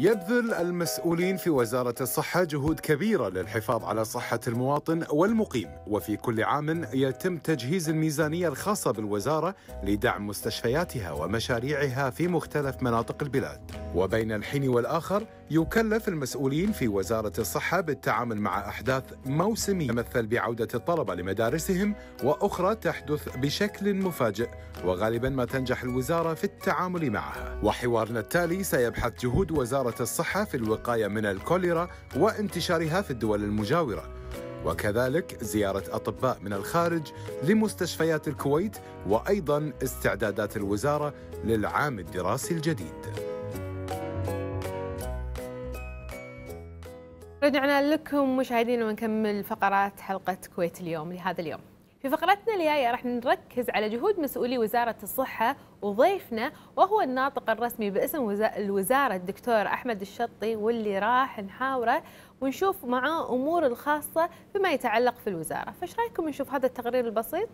يبذل المسؤولين في وزارة الصحة جهود كبيرة للحفاظ على صحة المواطن والمقيم، وفي كل عام يتم تجهيز الميزانية الخاصة بالوزارة لدعم مستشفياتها ومشاريعها في مختلف مناطق البلاد. وبين الحين والآخر يكلف المسؤولين في وزارة الصحة بالتعامل مع أحداث موسمية تمثل بعودة الطلبة لمدارسهم وأخرى تحدث بشكل مفاجئ وغالبا ما تنجح الوزارة في التعامل معها وحوارنا التالي سيبحث جهود وزارة الصحة في الوقاية من الكوليرا وانتشارها في الدول المجاورة وكذلك زيارة أطباء من الخارج لمستشفيات الكويت وأيضا استعدادات الوزارة للعام الدراسي الجديد رجعنا لكم مشاهدينا ونكمل فقرات حلقة كويت اليوم لهذا اليوم في فقرتنا الجاية راح نركز على جهود مسؤولي وزارة الصحة وضيفنا وهو الناطق الرسمي باسم الوزارة الدكتور أحمد الشطي واللي راح نحاوره ونشوف معاه أمور الخاصة فيما يتعلق في الوزارة فايش رايكم نشوف هذا التقرير البسيط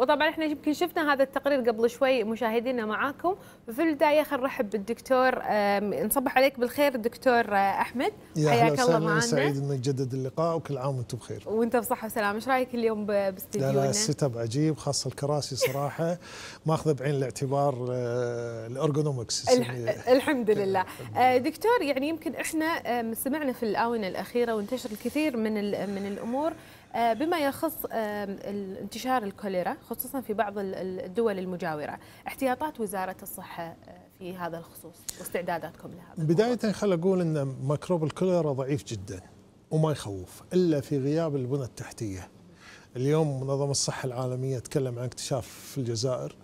وطبعا احنا يمكن شفنا هذا التقرير قبل شوي مشاهدينا معاكم في البدايه خلينا نرحب بالدكتور نصبح عليك بالخير الدكتور آه، احمد حياك الله معنا سعيد ان نجدد اللقاء وكل عام وانتم بخير وانت بصحه وسلامه ايش رايك اليوم باستديونا لا لا السيت اب عجيب خاصه الكراسي صراحه ماخذه بعين الاعتبار آه، الارجونومكس الحمد لله آه، دكتور يعني يمكن احنا سمعنا في الاونه الاخيره وانتشر الكثير من من الامور آه، بما يخص انتشار الكوليرا خصوصا في بعض الدول المجاورة احتياطات وزارة الصحة آه، في هذا الخصوص واستعداداتكم لهذا بداية خل أقول أن ميكروب الكوليرا ضعيف جدا وما يخوف إلا في غياب البنى التحتية اليوم منظمة الصحة العالمية تكلم عن اكتشاف في الجزائر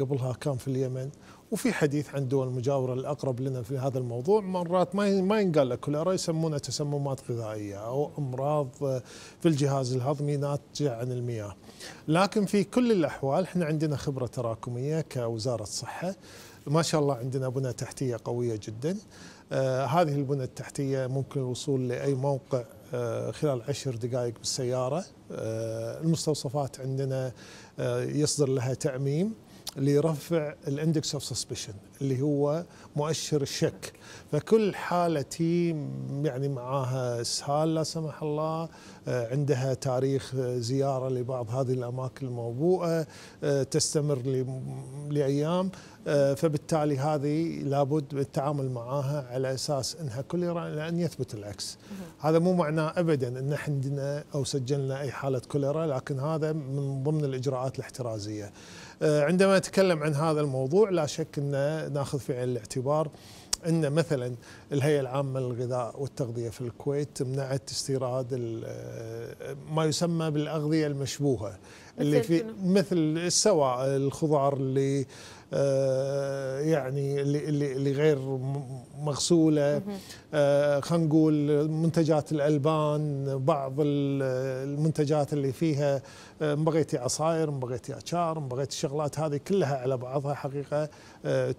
قبلها كان في اليمن وفي حديث عن دول المجاورة الأقرب لنا في هذا الموضوع مرات ما ما ينقال لك كوليرا يسمونها تسممات غذائية أو أمراض آه، في الجهاز الهضمي ناتجة عن المياه لكن في كل الأحوال احنا عندنا خبرة تراكمية كوزارة صحة ما شاء الله عندنا بنى تحتية قوية جدا آه هذه البنى التحتية ممكن الوصول لأي موقع آه خلال عشر دقائق بالسيارة آه المستوصفات عندنا آه، يصدر لها تعميم لرفع الاندكس اوف سسبشن اللي هو مؤشر الشك فكل حاله تيم يعني معاها اسهال لا سمح الله آه، عندها تاريخ آه، زياره لبعض هذه الاماكن الموبوءه آه، تستمر لايام آه، فبالتالي هذه لابد بالتعامل معها على اساس انها كل الى ان يثبت العكس. هذا مو معناه ابدا ان عندنا او سجلنا اي حاله كوليرا لكن هذا من ضمن الاجراءات الاحترازيه. آه، عندما نتكلم عن هذا الموضوع لا شك ان ناخذ في عين الاعتبار ان مثلا الهيئه العامه للغذاء والتغذيه في الكويت منعت استيراد آه، ما يسمى بالاغذيه المشبوهه اللي في مثل سواء الخضار اللي آه، يعني اللي اللي غير مغسوله آه، خلينا نقول منتجات الالبان بعض المنتجات اللي فيها آه، بغيتي عصاير بغيتي اتشار بغيتي الشغلات هذه كلها على بعضها حقيقه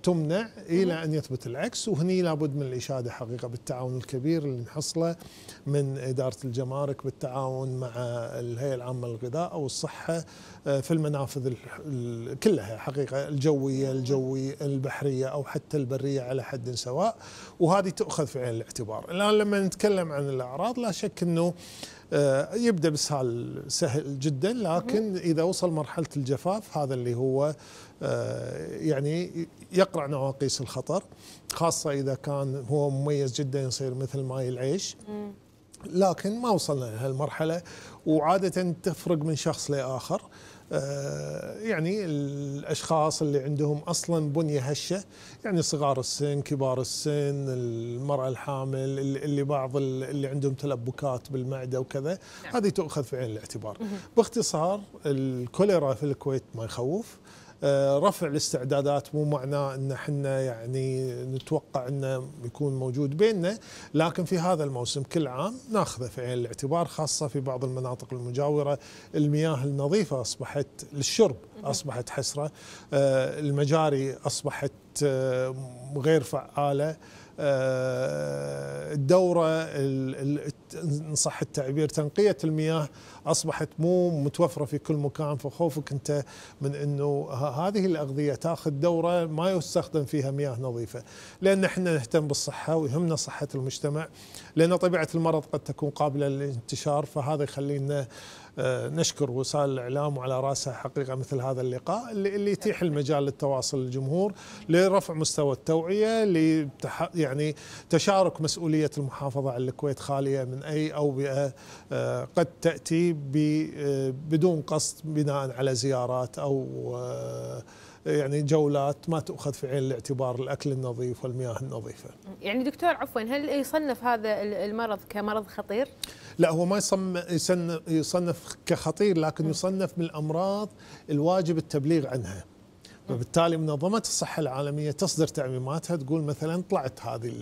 تمنع الى ان يثبت العكس وهني لابد من الاشاده حقيقه بالتعاون الكبير اللي نحصله من اداره الجمارك بالتعاون مع الهيئه العامه للغذاء او الصحه آه، في المنافذ كلها حقيقه الجويه الجوي البحريه او حتى البريه على حد سواء وهذه تؤخذ في عين الاعتبار الان لما نتكلم عن الاعراض لا شك انه آه، يبدا بسهل سهل جدا لكن اذا وصل مرحله الجفاف هذا اللي هو آه، يعني يقرع نواقيس الخطر خاصه اذا كان هو مميز جدا يصير مثل ماي العيش لكن ما وصلنا لهالمرحله وعاده تفرق من شخص لاخر آه، يعني الاشخاص اللي عندهم اصلا بنيه هشه يعني صغار السن، كبار السن، المراه الحامل، اللي بعض اللي عندهم تلبكات بالمعده وكذا، نعم. هذه تؤخذ في عين الاعتبار. باختصار الكوليرا في الكويت ما يخوف، آه، رفع الاستعدادات مو معناه ان احنا يعني نتوقع انه يكون موجود بيننا لكن في هذا الموسم كل عام ناخذه في عين الاعتبار خاصه في بعض المناطق المجاوره المياه النظيفه اصبحت للشرب اصبحت حسره آه، المجاري اصبحت آه، غير فعاله الدوره ان صح التعبير تنقيه المياه اصبحت مو متوفره في كل مكان فخوفك انت من انه هذه الاغذيه تاخذ دوره ما يستخدم فيها مياه نظيفه لان احنا نهتم بالصحه ويهمنا صحه المجتمع لان طبيعه المرض قد تكون قابله للانتشار فهذا يخلينا آه، نشكر وسائل الاعلام وعلى راسها حقيقه مثل هذا اللقاء اللي يتيح المجال للتواصل الجمهور لرفع مستوى التوعيه لتح يعني تشارك مسؤوليه المحافظه على الكويت خاليه من اي اوبئه آه، قد تاتي آه، بدون قصد بناء على زيارات او يعني جولات ما تؤخذ في عين الاعتبار الاكل النظيف والمياه النظيفه. يعني دكتور عفوا هل يصنف هذا المرض كمرض خطير؟ لا هو ما يصنف, يصنف كخطير لكن يصنف من الامراض الواجب التبليغ عنها فبالتالي منظمة الصحة العالمية تصدر تعميماتها تقول مثلا طلعت هذه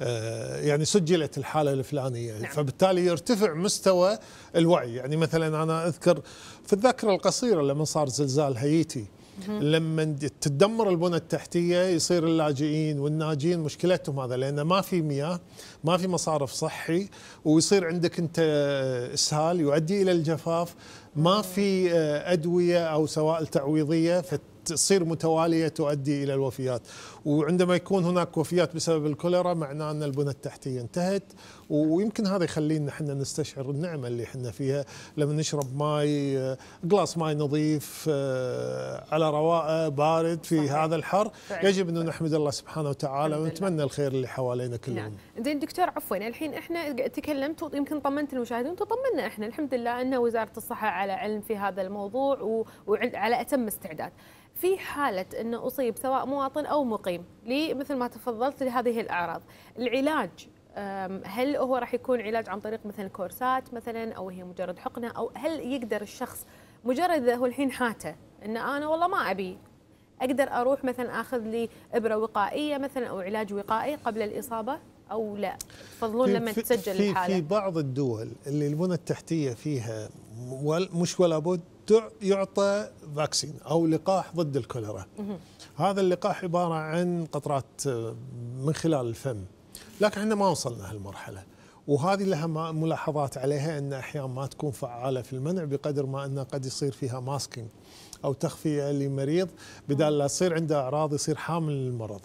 آه، يعني سجلت الحالة الفلانية نعم. فبالتالي يرتفع مستوى الوعي يعني مثلا أنا أذكر في الذاكرة القصيرة لما صار زلزال هايتي لما تتدمر البنى التحتيه يصير اللاجئين والناجين مشكلتهم هذا لان ما في مياه ما في مصارف صحي ويصير عندك انت اسهال يؤدي الى الجفاف ما في آه، ادويه او سوائل تعويضيه فت تصير متواليه تؤدي الى الوفيات وعندما يكون هناك وفيات بسبب الكوليرا معناه ان البنى التحتيه انتهت ويمكن هذا يخلينا احنا نستشعر النعمه اللي احنا فيها لما نشرب ماي آه، قلاص ماي نظيف آه، على رواقه بارد في صحيح. هذا الحر فعلا. يجب ان نحمد الله سبحانه وتعالى ونتمنى الخير اللي حوالينا كلهم نعم. زين دكتور عفوا الحين احنا تكلمت يمكن طمنت المشاهدين وطمنا احنا الحمد لله ان وزاره الصحه على علم في هذا الموضوع وعلى اتم استعداد في حالة أنه أصيب سواء مواطن أو مقيم مثل ما تفضلت لهذه الأعراض العلاج هل هو راح يكون علاج عن طريق مثلا كورسات مثلا أو هي مجرد حقنة أو هل يقدر الشخص مجرد إذا هو الحين حاته أن أنا والله ما أبي أقدر أروح مثلا أخذ لي إبرة وقائية مثلا أو علاج وقائي قبل الإصابة أو لا تفضلون لما تسجل في الحالة في بعض الدول اللي البنى التحتية فيها مش ولا بد يعطى فاكسين او لقاح ضد الكوليرا. هذا اللقاح عباره عن قطرات آه، من خلال الفم. لكن احنا ما وصلنا هالمرحله. وهذه لها ملاحظات عليها ان احيانا ما تكون فعاله في المنع بقدر ما انه قد يصير فيها ماسكينج او تخفيه لمريض بدال لا تصير عنده اعراض يصير حامل للمرض.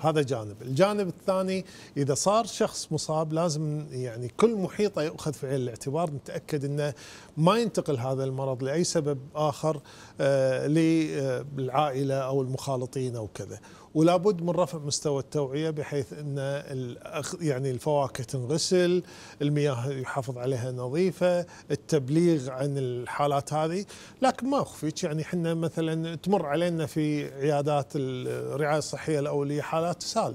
هذا جانب الجانب الثاني إذا صار شخص مصاب لازم يعني كل محيطه يؤخذ في عين الاعتبار نتأكد أنه ما ينتقل هذا المرض لأي سبب آخر آه، للعائلة أو المخالطين أو كذا ولا بد من رفع مستوى التوعيه بحيث ان يعني الفواكه تنغسل، المياه يحافظ عليها نظيفه، التبليغ عن الحالات هذه، لكن ما اخفيك يعني احنا مثلا تمر علينا في عيادات الرعايه الصحيه الاوليه حالات اسهال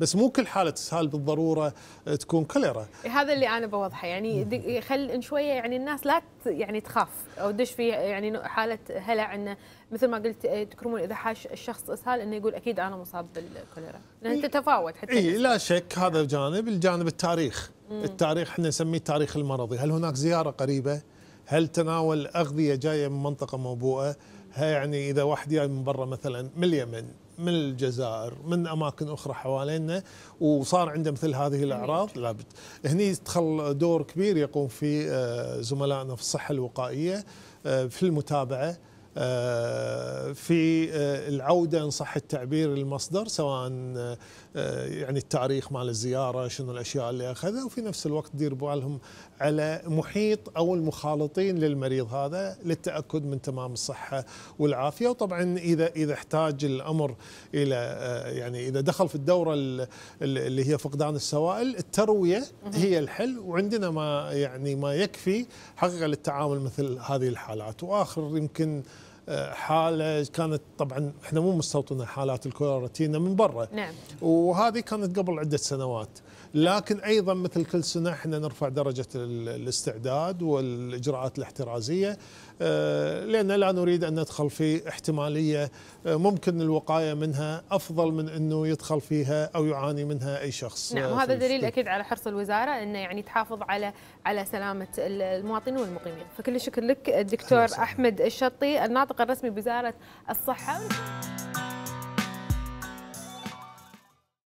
بس مو كل حاله اسهال بالضروره تكون كوليرا. هذا اللي انا بوضحه يعني خل شويه يعني الناس لا يعني تخاف او تدش في يعني حاله هلع انه مثل ما قلت آه، تكرمون اذا حاش الشخص اسهال انه يقول اكيد انا مصاب بالكوليرا لان تتفاوت حتى اي لا شك هذا جانب الجانب التاريخ مم. التاريخ احنا نسميه التاريخ المرضي هل هناك زياره قريبه هل تناول اغذيه جايه من منطقه موبوءه يعني اذا واحد جاي من برا مثلا من اليمن من الجزائر من اماكن اخرى حوالينا وصار عنده مثل هذه الاعراض لابد هني دخل دور كبير يقوم فيه آه، زملائنا في الصحه الوقائيه آه، في المتابعه آه، في العودة إن صح التعبير للمصدر سواء آه، يعني التاريخ مال الزياره شنو الاشياء اللي اخذها وفي نفس الوقت دير بالهم على محيط او المخالطين للمريض هذا للتاكد من تمام الصحه والعافيه وطبعا اذا اذا احتاج الامر الى آه، يعني اذا دخل في الدوره اللي هي فقدان السوائل الترويه هي الحل وعندنا ما يعني ما يكفي حقيقه للتعامل مثل هذه الحالات واخر يمكن حاله كانت طبعا احنا مو مستوطنه حالات الكورونا من برا نعم وهذه كانت قبل عده سنوات لكن ايضا مثل كل سنه احنا نرفع درجه الاستعداد والاجراءات الاحترازيه آه، لان لا نريد ان ندخل في احتماليه آه، ممكن الوقايه منها افضل من انه يدخل فيها او يعاني منها اي شخص نعم آه، وهذا دليل اكيد على حرص الوزاره انه يعني تحافظ على على سلامه المواطنين والمقيمين فكل الشكر لك الدكتور احمد الشطي الناطق الرسمي بوزاره الصحه